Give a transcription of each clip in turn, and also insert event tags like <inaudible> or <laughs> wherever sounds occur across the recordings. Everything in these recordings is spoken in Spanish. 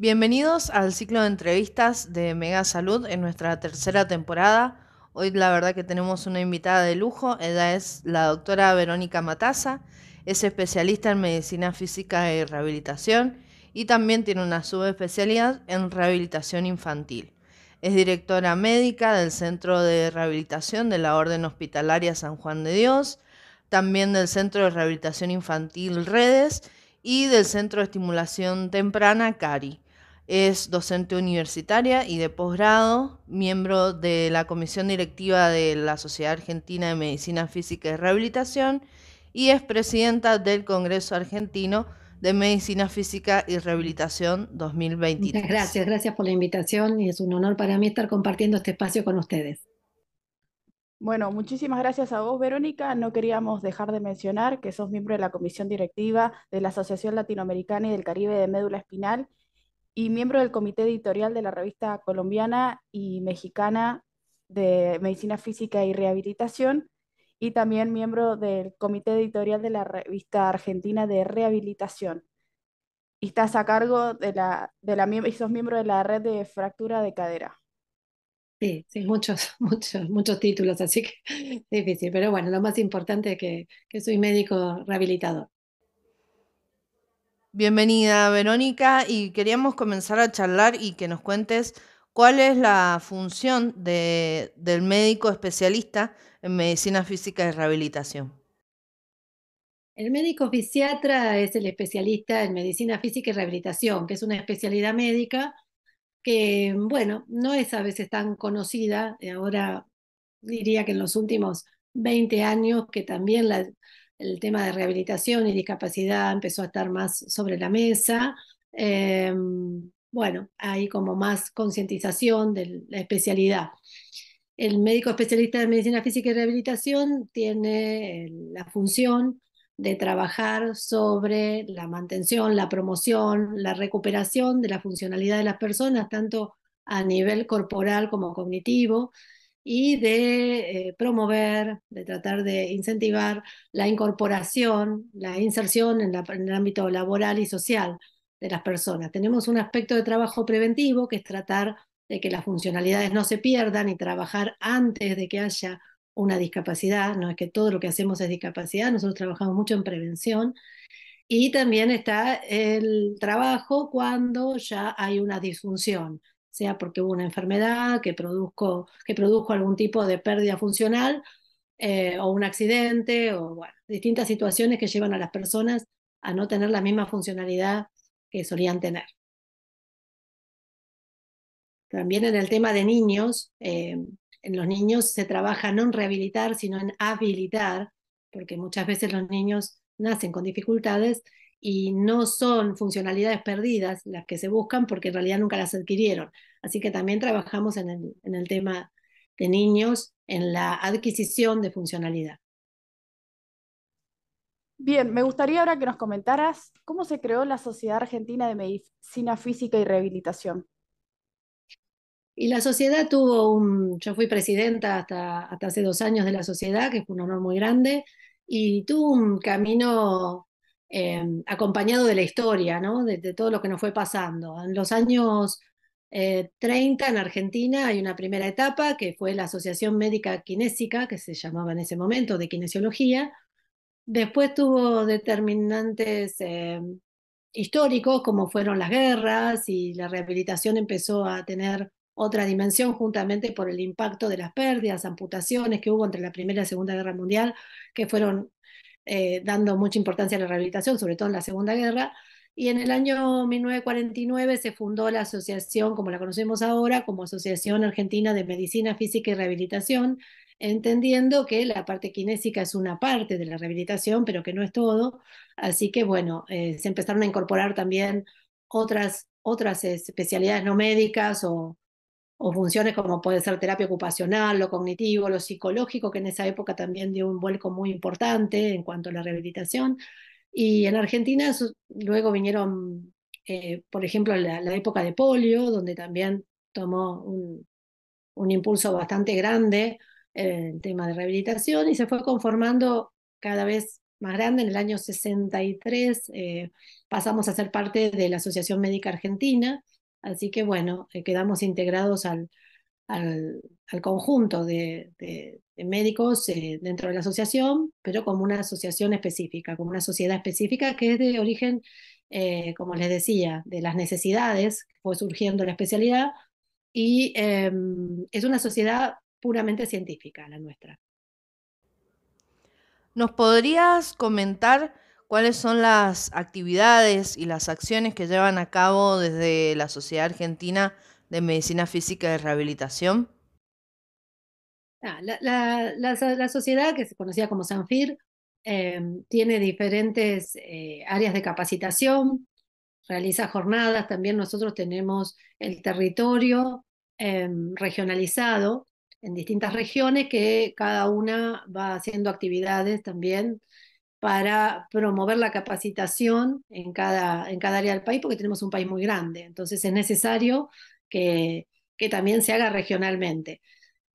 Bienvenidos al ciclo de entrevistas de Mega Salud en nuestra tercera temporada. Hoy la verdad que tenemos una invitada de lujo, ella es la doctora Verónica Mataza, es especialista en medicina física y rehabilitación y también tiene una subespecialidad en rehabilitación infantil. Es directora médica del Centro de Rehabilitación de la Orden Hospitalaria San Juan de Dios, también del Centro de Rehabilitación Infantil Redes y del Centro de Estimulación Temprana CARI. Es docente universitaria y de posgrado, miembro de la Comisión Directiva de la Sociedad Argentina de Medicina Física y Rehabilitación y es presidenta del Congreso Argentino de Medicina Física y Rehabilitación 2023. gracias, gracias por la invitación y es un honor para mí estar compartiendo este espacio con ustedes. Bueno, muchísimas gracias a vos, Verónica. No queríamos dejar de mencionar que sos miembro de la Comisión Directiva de la Asociación Latinoamericana y del Caribe de Médula Espinal y miembro del comité editorial de la revista colombiana y mexicana de Medicina Física y Rehabilitación, y también miembro del comité editorial de la revista argentina de Rehabilitación. Y estás a cargo de la, de la y sos miembro de la red de fractura de cadera. Sí, sí, muchos, <laughs> muchos, muchos títulos, así que es <laughs> difícil. Pero bueno, lo más importante es que, que soy médico rehabilitador. Bienvenida, Verónica, y queríamos comenzar a charlar y que nos cuentes cuál es la función de, del médico especialista en medicina física y rehabilitación. El médico fisiatra es el especialista en medicina física y rehabilitación, que es una especialidad médica que, bueno, no es a veces tan conocida. Ahora diría que en los últimos 20 años que también la, el tema de rehabilitación y discapacidad empezó a estar más sobre la mesa. Em, bueno, hay como más concientización de la especialidad. El médico especialista de medicina física y rehabilitación tiene eh, la función de trabajar sobre la mantención, la promoción, la recuperación de la funcionalidad de las personas, tanto a nivel corporal como cognitivo, y de eh, promover, de tratar de incentivar la incorporación, la inserción en el ámbito laboral y social de las personas. Tenemos un aspecto de trabajo preventivo que es tratar de que las funcionalidades no se pierdan y trabajar antes de que haya una discapacidad. No es que todo lo que hacemos es discapacidad, nosotros trabajamos mucho en prevención. Y también está el trabajo cuando ya hay una disfunción, sea porque hubo una enfermedad que, produjo, algún tipo de pérdida funcional eh, o un accidente o distintas situaciones que llevan a las personas a no tener la misma funcionalidad que solían tener. También en el tema de niños, eh, en los niños se trabaja no en rehabilitar, sino en habilitar, porque muchas veces los niños nacen con dificultades y no son funcionalidades perdidas las que se buscan porque en realidad nunca las adquirieron. Así que también trabajamos en el, tema de niños, en la adquisición de funcionalidad. Bien, me gustaría ahora que nos comentaras cómo se creó la Sociedad Argentina de Medicina Física y Rehabilitación. Y la sociedad tuvo un, yo fui presidenta hasta, hasta hace dos años de la sociedad, que fue un honor muy grande, y tuvo un camino eh, acompañado de la historia, ¿no? de, todo lo que nos fue pasando. En los años 30 eh, en Argentina hay una primera etapa que fue la Asociación Médica Kinésica, que se llamaba en ese momento de kinesiología. Después tuvo determinantes eh, históricos como fueron las guerras y la rehabilitación empezó a tener otra dimensión juntamente por el impacto de las pérdidas, amputaciones que hubo entre la Primera y Segunda Guerra Mundial, que fueron eh, dando mucha importancia a la rehabilitación, sobre todo en la Segunda Guerra. Y en el año 1949 se fundó la asociación, como la conocemos ahora, como Asociación Argentina de Medicina Física y Rehabilitación, entendiendo que la parte kinésica es una parte de la rehabilitación, pero que no es todo. Así que bueno, eh, se empezaron a incorporar también otras, otras especialidades no médicas o funciones como puede ser terapia ocupacional, lo cognitivo, lo psicológico, que en esa época también dio un vuelco muy importante en cuanto a la rehabilitación. Y en Argentina luego vinieron, eh, por ejemplo, la, época de polio, donde también tomó un, impulso bastante grande el tema de rehabilitación y se fue conformando cada vez más grande. En el año 63 eh, pasamos a ser parte de la Asociación Médica Argentina, así que bueno, eh, quedamos integrados al, al, conjunto de, médicos eh, dentro de la asociación, pero como una asociación específica, como una sociedad específica que es de origen, eh, como les decía, de las necesidades, fue surgiendo la especialidad, y em, es una sociedad puramente científica la nuestra. ¿Nos podrías comentar cuáles son las actividades y las acciones que llevan a cabo desde la Sociedad Argentina de Medicina Física y Rehabilitación? Ah, la, sociedad que se conocía como Sanfir eh, tiene diferentes eh, áreas de capacitación, realiza jornadas, también nosotros tenemos el territorio eh, regionalizado en distintas regiones que cada una va haciendo actividades también para promover la capacitación en cada, área del país, porque tenemos un país muy grande, entonces es necesario que también se haga regionalmente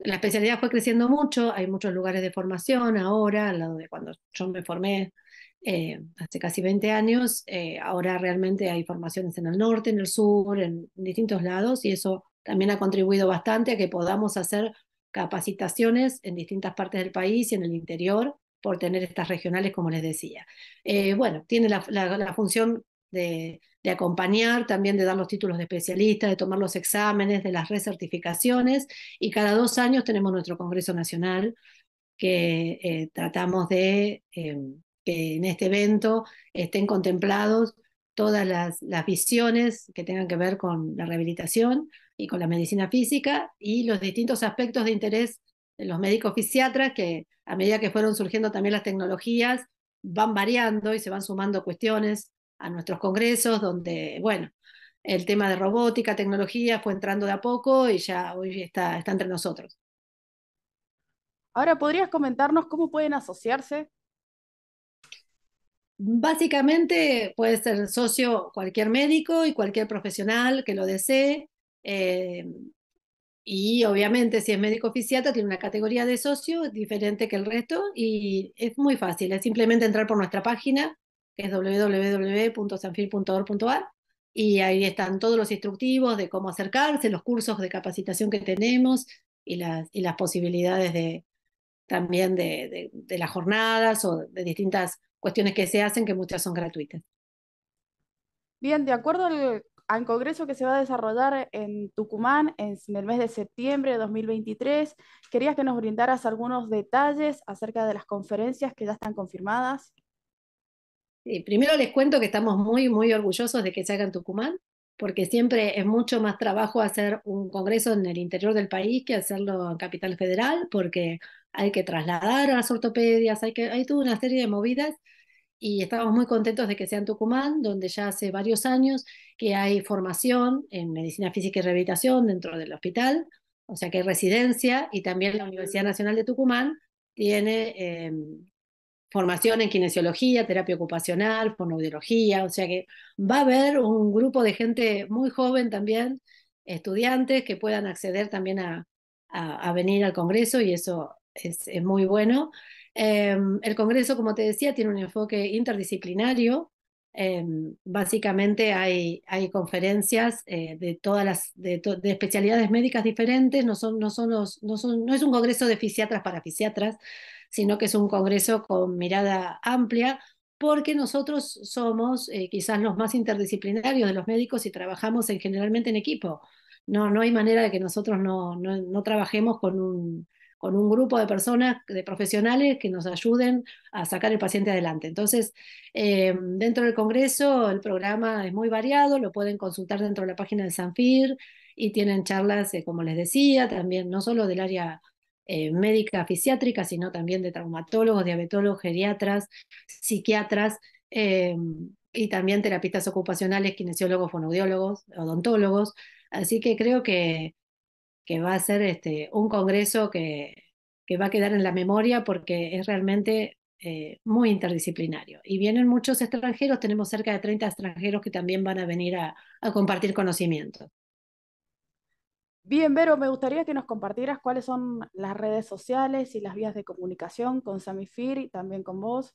la especialidad fue creciendo mucho, hay muchos lugares de formación ahora, al lado de cuando yo me formé eh, hace casi 20 años, eh, ahora realmente hay formaciones en el norte, en el sur, en distintos lados, y eso también ha contribuido bastante a que podamos hacer capacitaciones en distintas partes del país y en el interior por tener estas regionales, como les decía. Eh, bueno, tiene la función de de acompañar, también de dar los títulos de especialista, de tomar los exámenes, de las recertificaciones, y cada dos años tenemos nuestro Congreso Nacional que eh, tratamos de eh, que en este evento estén contemplados todas las, las, visiones que tengan que ver con la rehabilitación y con la medicina física y los distintos aspectos de interés de los médicos fisiatras que a medida que fueron surgiendo también las tecnologías van variando y se van sumando cuestiones a nuestros congresos, donde, bueno, el tema de robótica, tecnología fue entrando de a poco y ya hoy está, está entre nosotros. Ahora, ¿podrías comentarnos cómo pueden asociarse? Básicamente puede ser socio cualquier médico y cualquier profesional que lo desee. Eh, y obviamente si es médico oficiato, tiene una categoría de socio diferente que el resto y es muy fácil. Es simplemente entrar por nuestra página que es y ahí están todos los instructivos de cómo acercarse, los cursos de capacitación que tenemos y las, y las posibilidades de, también de, las jornadas o de distintas cuestiones que se hacen, que muchas son gratuitas. Bien, de acuerdo al, congreso que se va a desarrollar en Tucumán en, en, el mes de septiembre de 2023, querías que nos brindaras algunos detalles acerca de las conferencias que ya están confirmadas. Eh, primero les cuento que estamos muy, muy orgullosos de que se haga en Tucumán, porque siempre es mucho más trabajo hacer un congreso en el interior del país que hacerlo en Capital Federal, porque hay que trasladar a las ortopedias, hay, que, hay toda una serie de movidas y estamos muy contentos de que sea en Tucumán, donde ya hace varios años que hay formación en medicina física y rehabilitación dentro del hospital, o sea que hay residencia y también la Universidad Nacional de Tucumán tiene em, formación en kinesiología, terapia ocupacional, fonoaudiología, o sea que va a haber un grupo de gente muy joven también, estudiantes que puedan acceder también a, venir al Congreso y eso es, muy bueno. Em, el Congreso, como te decía, tiene un enfoque interdisciplinario. Em, básicamente hay, conferencias eh, de todas las de, especialidades médicas diferentes, no, son, no, no es un congreso de fisiatras para fisiatras, sino que es un Congreso con mirada amplia, porque nosotros somos eh, quizás los más interdisciplinarios de los médicos y trabajamos en, generalmente en equipo. No, no hay manera de que nosotros no, no, trabajemos con un, con un grupo de personas, de profesionales que nos ayuden a sacar el paciente adelante. Entonces, eh, dentro del Congreso el programa es muy variado, lo pueden consultar dentro de la página de Sanfir y tienen charlas, eh, como les decía, también no solo del área eh, médica fisiátrica, sino también de traumatólogos, diabetólogos, geriatras, psiquiatras eh, y también terapistas ocupacionales, kinesiólogos, fonoaudiólogos, odontólogos. Así que creo que, que va a ser este, un congreso que, va a quedar en la memoria porque es realmente eh, muy interdisciplinario. Y vienen muchos extranjeros, tenemos cerca de 30 extranjeros que también van a venir a, a compartir conocimientos. Bien, Vero, me gustaría que nos compartieras cuáles son las redes sociales y las vías de comunicación con Samifir y también con vos.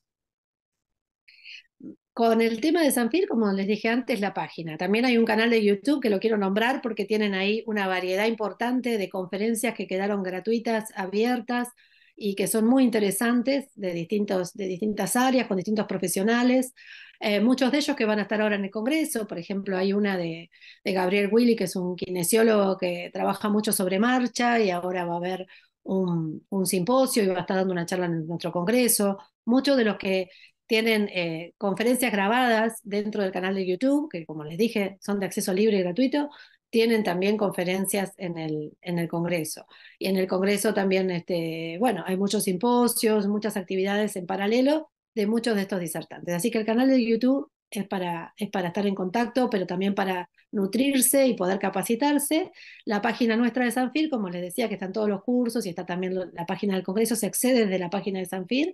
Con el tema de Sanfir, como les dije antes, la página. También hay un canal de YouTube que lo quiero nombrar porque tienen ahí una variedad importante de conferencias que quedaron gratuitas, abiertas, y que son muy interesantes de, distintos, de distintas áreas, con distintos profesionales, eh, muchos de ellos que van a estar ahora en el Congreso, por ejemplo, hay una de, Gabriel Willy, que es un kinesiólogo que trabaja mucho sobre marcha y ahora va a haber un, simposio y va a estar dando una charla en nuestro Congreso. Muchos de los que tienen eh, conferencias grabadas dentro del canal de YouTube, que como les dije, son de acceso libre y gratuito, tienen también conferencias en el, en el Congreso. Y en el Congreso también, este, bueno, hay muchos simposios, muchas actividades en paralelo de muchos de estos disertantes. Así que el canal de YouTube es para, para estar en contacto, pero también para nutrirse y poder capacitarse. La página nuestra de Sanfir, como les decía, que están todos los cursos y está también la página del Congreso, se accede desde la página de Sanfir.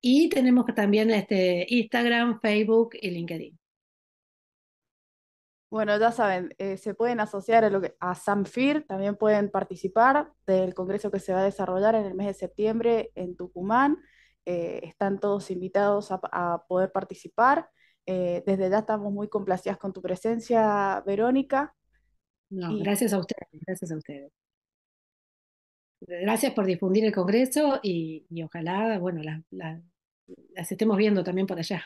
Y tenemos también este, Instagram, Facebook y LinkedIn. Bueno, ya saben, eh, se pueden asociar a, lo Samfir, también pueden participar del congreso que se va a desarrollar en el mes de septiembre en Tucumán. Eh, están todos invitados a, poder participar. Eh, desde ya estamos muy complacidas con tu presencia, Verónica. gracias a ustedes, gracias a ustedes. Gracias por difundir el congreso y, ojalá, bueno, las estemos viendo también por allá.